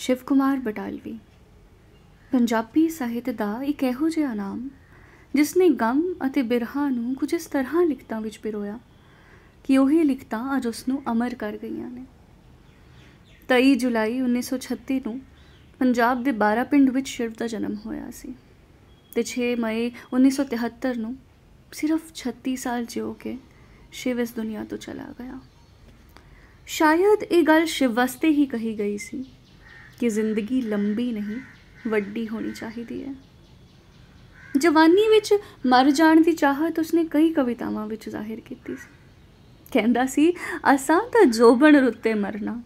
ਸ਼ਿਵ ਕੁਮਾਰ ਬਟਾਲਵੀ ਪੰਜਾਬੀ ਸਾਹਿਤ ਦਾ ਇੱਕ ਇਹੋ ਜਿਹਾ ਨਾਮ ਜਿਸ ਨੇ ਗਮ ਅਤੇ ਬਿਰਹਾ ਨੂੰ ਕੁਝ ਇਸ ਤਰ੍ਹਾਂ ਲਿਖਤਾਂ ਵਿੱਚ ਪਿਰੋਇਆ ਕਿ ਉਹੀ ਲਿਖਤਾਂ ਅੱਜ ਉਸ ਨੂੰ ਅਮਰ ਕਰ ਗਈਆਂ ਨੇ 23 ਜੁਲਾਈ 1936 ਨੂੰ ਪੰਜਾਬ ਦੇ 12 ਪਿੰਡ ਵਿੱਚ ਸ਼ਿਵ ਦਾ ਜਨਮ ਹੋਇਆ ਸੀ ਤੇ 6 ਮਈ 1973 ਨੂੰ ਸਿਰਫ 36 ਸਾਲ ਜਿਉ ਕੇ ਸ਼ਿਵ ਇਸ ਦੁਨੀਆ ਤੋਂ ਚਲਾ ਗਿਆ ਸ਼ਾਇਦ ਇਹ ਗੱਲ ਸ਼ਿਵ ਵਾਸਤੇ ਹੀ ਕਹੀ ਗਈ ਸੀ ਕਿ ਜ਼ਿੰਦਗੀ ਲੰਬੀ ਨਹੀਂ ਵੱਡੀ ਹੋਣੀ ਚਾਹੀਦੀ ਹੈ ਜਵਾਨੀ ਵਿੱਚ ਮਰ ਜਾਣ ਦੀ ਚਾਹਤ ਉਸਨੇ ਕਈ ਕਵਿਤਾਵਾਂ ਵਿੱਚ ਜ਼ਾਹਿਰ ਕੀਤੀ ਸੀ ਕਹਿੰਦਾ ਸੀ ਅਸਾਂ ਤਾਂ ਜੋਬਣ ਰੁੱਤੇ ਮਰਨਾ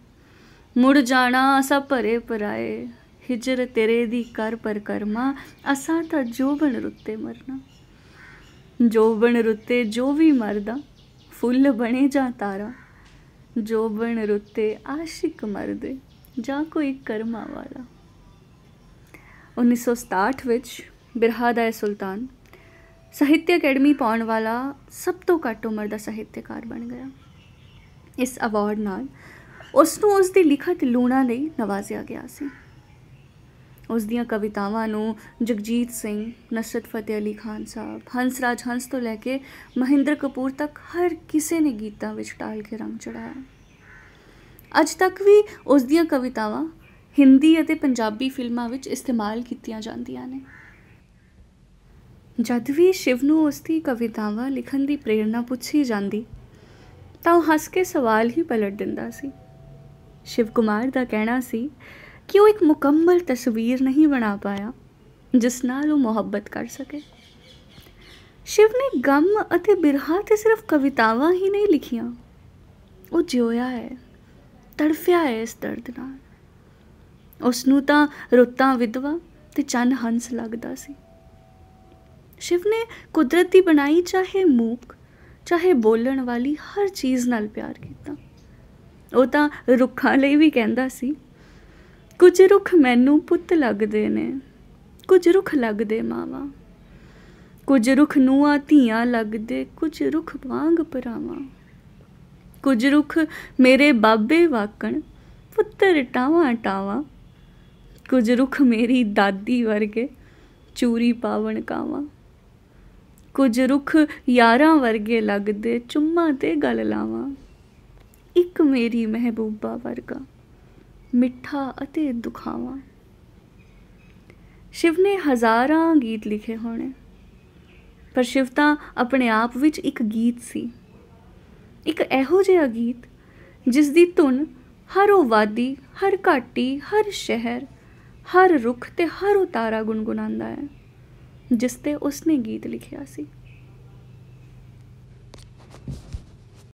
ਮੁੜ ਜਾਣਾ ਅਸਾਂ ਭਰੇ ਪਰਾਏ ਹਿਜਰ ਤੇਰੇ ਦੀ ਕਰ ਪਰ ਕਰਮਾ ਅਸਾਂ ਤਾਂ ਜੋਬਣ ਰੁੱਤੇ ਮਰਨਾ ਜੋਬਣ ਰੁੱਤੇ ਜੋ ਵੀ ਮਰਦਾ ਫੁੱਲ ਬਣੇ ਜਾਂ ਤਾਰਾ ਜੋਬਣ ਰੁੱਤੇ ਆਸ਼ਿਕ ਮਰਦੇ ਜਾਂ ਕੋਈ ਕਰਮਾ ਵਾਲਾ 1967 ਵਿੱਚ ਬਿਰਹਾਦਾ ਸੁਲਤਾਨ ਸਾਹਿਤਯ ਅਕੈਡਮੀ ਪਾਉਣ ਵਾਲਾ ਸਭ ਤੋਂ ਘੱਟ ਉਮਰ ਦਾ ਸਾਹਿਤਕਾਰ ਬਣ ਗਿਆ ਇਸ ਅਵਾਰਡ ਨਾਲ ਉਸ ਨੂੰ ਉਸ ਦੀ ਲਿਖਤ ਲੂਣਾ ਲਈ ਨਵਾਜ਼ਿਆ ਗਿਆ ਸੀ ਉਸ ਦੀਆਂ ਕਵਿਤਾਵਾਂ ਨੂੰ ਜਗਜੀਤ ਸਿੰਘ ਨਸਰਤ ਫਤਿਹ ਅਲੀ ਖਾਨ ਸਾਹਿਬ ਰਾਜ ਹੰਸ ਤੋਂ ਲੈ ਕੇ ਮਹਿੰਦਰ ਕਪੂਰ ਤੱਕ ਹਰ ਕਿਸੇ ਨੇ ਗੀਤਾਂ ਵਿੱਚ ਢਾਲ ਕੇ ਰੰਗ ਚੜਾਇਆ ਅੱਜ ਤੱਕ ਵੀ ਉਸ ਦੀਆਂ ਕਵਿਤਾਵਾਂ ਹਿੰਦੀ ਅਤੇ ਪੰਜਾਬੀ ਫਿਲਮਾਂ ਵਿੱਚ ਇਸਤੇਮਾਲ ਕੀਤੀਆਂ ਜਾਂਦੀਆਂ ਨੇ ਜਦ ਵੀ ਸ਼ਿਵ ਨੂੰ ਉਸ ਦੀ ਕਵਿਤਾਵਾਂ ਲਿਖਣ ਦੀ ਪ੍ਰੇਰਣਾ ਪੁੱਛੀ ਜਾਂਦੀ ਤਾਂ ਉਹ ਹੱਸ ਕੇ ਸਵਾਲ ਹੀ ਪਲਟ ਦਿੰਦਾ ਸੀ ਸ਼ਿਵ ਕੁਮਾਰ ਦਾ ਕਹਿਣਾ ਸੀ ਕਿ ਉਹ ਇੱਕ ਮੁਕੰਮਲ ਤਸਵੀਰ ਨਹੀਂ ਬਣਾ ਪਾਇਆ ਜਿਸ ਨਾਲ ਉਹ ਮੁਹੱਬਤ ਕਰ ਸਕੇ ਸ਼ਿਵ ਨੇ ਗਮ ਅਤੇ ਬਿਰਹਾ ਤੇ ਸਿਰਫ ਕਵਿਤਾਵਾਂ ਹੀ ਨਹੀਂ ਲਿਖੀਆਂ ਉਹ ਜਿਉਇਆ ਹੈ ਤੜਫਿਆ ਇਸ ਦਰਦ ਨਾਲ ਉਸ ਨੂੰ ਤਾਂ ਰੁੱਤਾਂ ਵਿਧਵਾ ਤੇ ਚੰਨ ਹੰਸ ਲੱਗਦਾ ਸੀ ਸ਼ਿਵ ਨੇ ਕੁਦਰਤ ਦੀ ਬਣਾਈ ਚਾਹੇ ਮੂਕ ਚਾਹੇ ਬੋਲਣ ਵਾਲੀ ਹਰ ਚੀਜ਼ ਨਾਲ ਪਿਆਰ ਕੀਤਾ ਉਹ ਤਾਂ ਰੁੱਖਾਂ ਲਈ ਵੀ ਕਹਿੰਦਾ ਸੀ ਕੁਝ ਰੁੱਖ ਮੈਨੂੰ ਪੁੱਤ ਲੱਗਦੇ ਨੇ ਕੁਝ ਰੁੱਖ ਲੱਗਦੇ ਮਾਵਾ ਕੁਝ ਰੁੱਖ ਨੂੰ ਆ ਧੀਆਂ ਲੱਗਦੇ ਕੁਝ ਰੁੱਖ ਵਾਂਗ ਪਰਾਵਾਂ ਕੁਝ ਰੁਖ ਮੇਰੇ ਬਾਬੇ ਵਾਕਣ ਪੁੱਤਰ ਟਾਵਾ ਟਾਵਾ ਕੁਝ ਰੁਖ ਮੇਰੀ ਦਾਦੀ ਵਰਗੇ ਚੂਰੀ ਪਾਵਣ ਕਾਵਾ ਕੁਝ ਰੁਖ ਯਾਰਾਂ ਵਰਗੇ ਲੱਗਦੇ ਚੁੰਮਾ ਤੇ ਗਲ ਲਾਵਾਂ ਇੱਕ ਮੇਰੀ ਮਹਿਬੂਬਾ ਵਰਗਾ ਮਿੱਠਾ ਅਤੇ ਦੁਖਾਵਾਂ ਸ਼ਿਵ ਨੇ ਹਜ਼ਾਰਾਂ ਗੀਤ ਲਿਖੇ ਹੋਣੇ ਪਰ ਸ਼ਿਵ ਤਾਂ ਆਪਣੇ ਆਪ ਵਿੱਚ ਇੱਕ ਗੀਤ ਸੀ ਇੱਕ ਇਹੋ ਜਿਹਾ ਗੀਤ ਜਿਸ ਦੀ ਧੁਨ ਹਰ ਉਹ ਵਾਦੀ ਹਰ ਘਾਟੀ ਹਰ ਸ਼ਹਿਰ ਹਰ ਰੁੱਖ ਤੇ ਹਰ ਉਤਾਰਾ ਗੁੰਗੁਣਾਉਂਦਾ ਹੈ ਜਿਸ ਤੇ ਉਸਨੇ ਗੀਤ ਲਿਖਿਆ ਸੀ